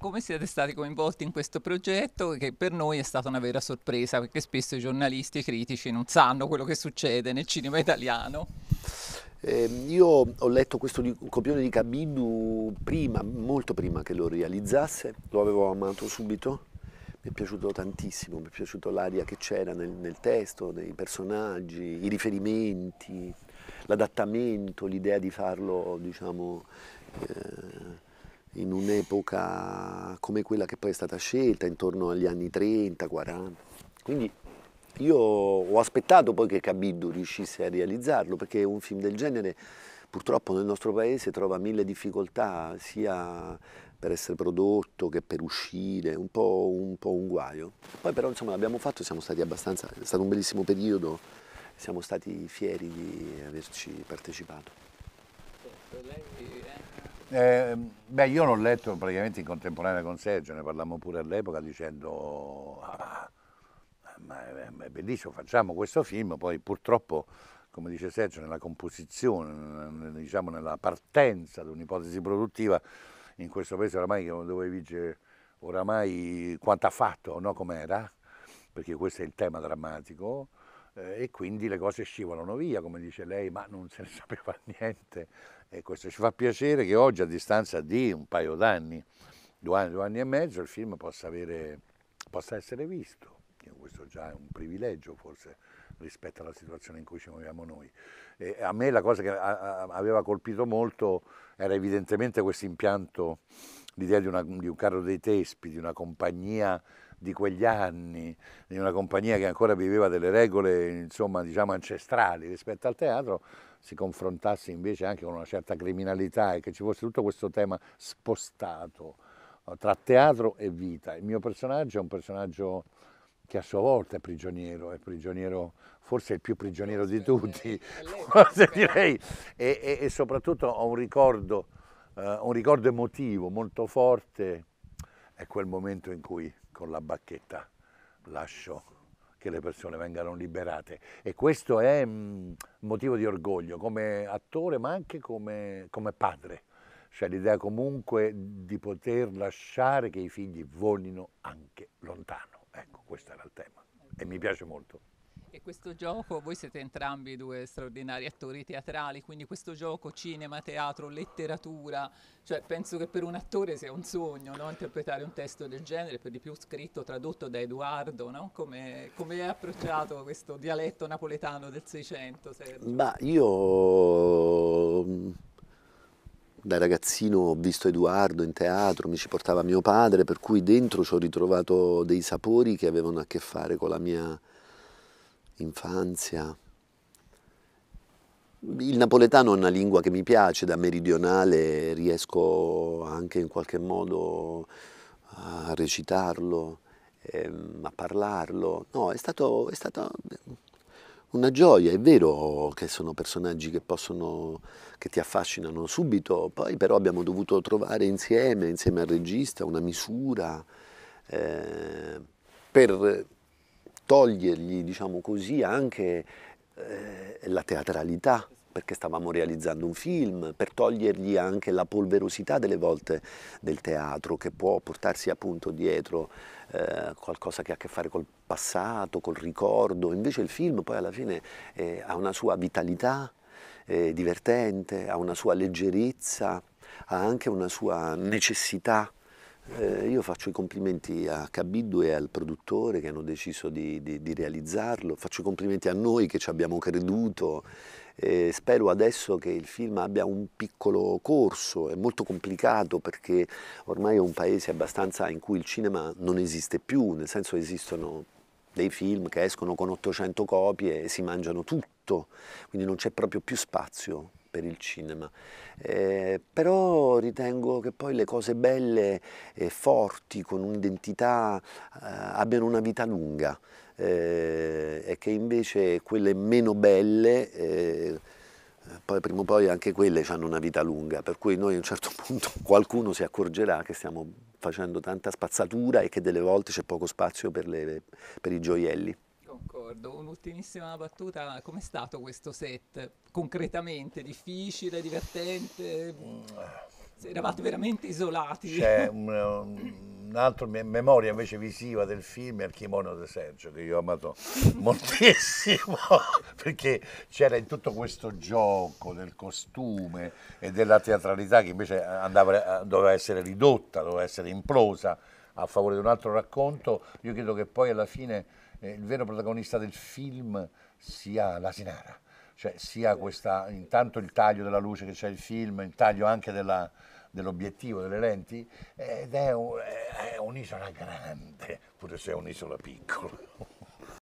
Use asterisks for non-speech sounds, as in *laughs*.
Come siete stati coinvolti in questo progetto che per noi è stata una vera sorpresa perché spesso i giornalisti e i critici non sanno quello che succede nel cinema italiano? Eh, io ho letto questo di, copione di Cabindu prima, molto prima che lo realizzasse, lo avevo amato subito, mi è piaciuto tantissimo, mi è piaciuta l'aria che c'era nel, nel testo, nei personaggi, i riferimenti, l'adattamento, l'idea di farlo diciamo, eh, in un'epoca come quella che poi è stata scelta, intorno agli anni 30, 40. Quindi io ho aspettato poi che Cabiddu riuscisse a realizzarlo, perché un film del genere purtroppo nel nostro paese trova mille difficoltà, sia per essere prodotto che per uscire, un po' un, po un guaio. Poi però insomma l'abbiamo fatto, siamo stati abbastanza, è stato un bellissimo periodo, siamo stati fieri di averci partecipato. Lei eh, beh, io l'ho letto praticamente in contemporanea con Sergio, ne parlammo pure all'epoca dicendo ah, ma è, è bellissimo, facciamo questo film, poi purtroppo come dice Sergio, nella composizione, diciamo nella partenza di un'ipotesi produttiva in questo paese oramai dove vige oramai quanto ha fatto, no? com'era, perché questo è il tema drammatico, eh, e quindi le cose scivolano via, come dice lei, ma non se ne *laughs* sapeva niente e questo ci fa piacere che oggi a distanza di un paio d'anni, due anni, due anni e mezzo, il film possa, avere, possa essere visto. Martino, eh, questo già è un privilegio forse rispetto alla situazione in cui ci muoviamo noi. E a me la cosa che aveva colpito molto era evidentemente questo impianto, l'idea di, una, di un carro dei tespi, di una compagnia di quegli anni, di una compagnia che ancora viveva delle regole insomma, diciamo ancestrali rispetto al teatro, si confrontasse invece anche con una certa criminalità e che ci fosse tutto questo tema spostato tra teatro e vita. Il mio personaggio è un personaggio che a sua volta è prigioniero, è prigioniero forse il più prigioniero di tutti, *laughs* forse direi, e, e, e soprattutto ho un ricordo, uh, un ricordo emotivo molto forte, è quel momento in cui con la bacchetta lascio che le persone vengano liberate e questo è un mm, motivo di orgoglio come attore ma anche come, come padre, cioè l'idea comunque di poter lasciare che i figli volino anche lontano. Ecco, questo era il tema e mi piace molto. E questo gioco, voi siete entrambi due straordinari attori teatrali, quindi questo gioco cinema, teatro, letteratura, cioè penso che per un attore sia un sogno no? interpretare un testo del genere, per di più scritto, tradotto da Edoardo, no? come, come è approcciato questo dialetto napoletano del Seicento? Ma io da ragazzino ho visto Edoardo in teatro, mi ci portava mio padre, per cui dentro ci ho ritrovato dei sapori che avevano a che fare con la mia infanzia. Il napoletano è una lingua che mi piace, da meridionale riesco anche in qualche modo a recitarlo, ehm, a parlarlo. No, è stato, è stato una gioia, è vero che sono personaggi che possono, che ti affascinano subito, poi però abbiamo dovuto trovare insieme, insieme al regista, una misura eh, per togliergli, diciamo così, anche eh, la teatralità perché stavamo realizzando un film, per togliergli anche la polverosità delle volte del teatro che può portarsi appunto dietro eh, qualcosa che ha a che fare col passato, col ricordo, invece il film poi alla fine eh, ha una sua vitalità eh, divertente, ha una sua leggerezza, ha anche una sua necessità eh, io faccio i complimenti a Cabiddu e al produttore che hanno deciso di, di, di realizzarlo, faccio i complimenti a noi che ci abbiamo creduto eh, spero adesso che il film abbia un piccolo corso, è molto complicato perché ormai è un paese abbastanza in cui il cinema non esiste più, nel senso esistono dei film che escono con 800 copie e si mangiano tutto, quindi non c'è proprio più spazio per il cinema. Eh, però ritengo che poi le cose belle e forti, con un'identità, eh, abbiano una vita lunga eh, e che invece quelle meno belle eh, poi prima o poi anche quelle hanno una vita lunga, per cui noi a un certo *laughs* punto qualcuno si accorgerà che stiamo facendo tanta spazzatura e che delle volte c'è poco spazio per, le, per i gioielli ricordo, un'ultimissima battuta, com'è stato questo set concretamente? Difficile, divertente? Mm. Eravate veramente isolati? C'è *laughs* un, un memoria invece visiva del film è il kimono di Sergio che io ho amato *laughs* moltissimo *laughs* perché c'era in tutto questo gioco del costume e della teatralità che invece andava, doveva essere ridotta, doveva essere implosa a favore di un altro racconto, io credo che poi alla fine eh, il vero protagonista del film sia la Sinara, cioè sia questa, intanto il taglio della luce che c'è il film, il taglio anche della, dell'obiettivo delle lenti ed è, è un'isola grande, pure se è un'isola piccola.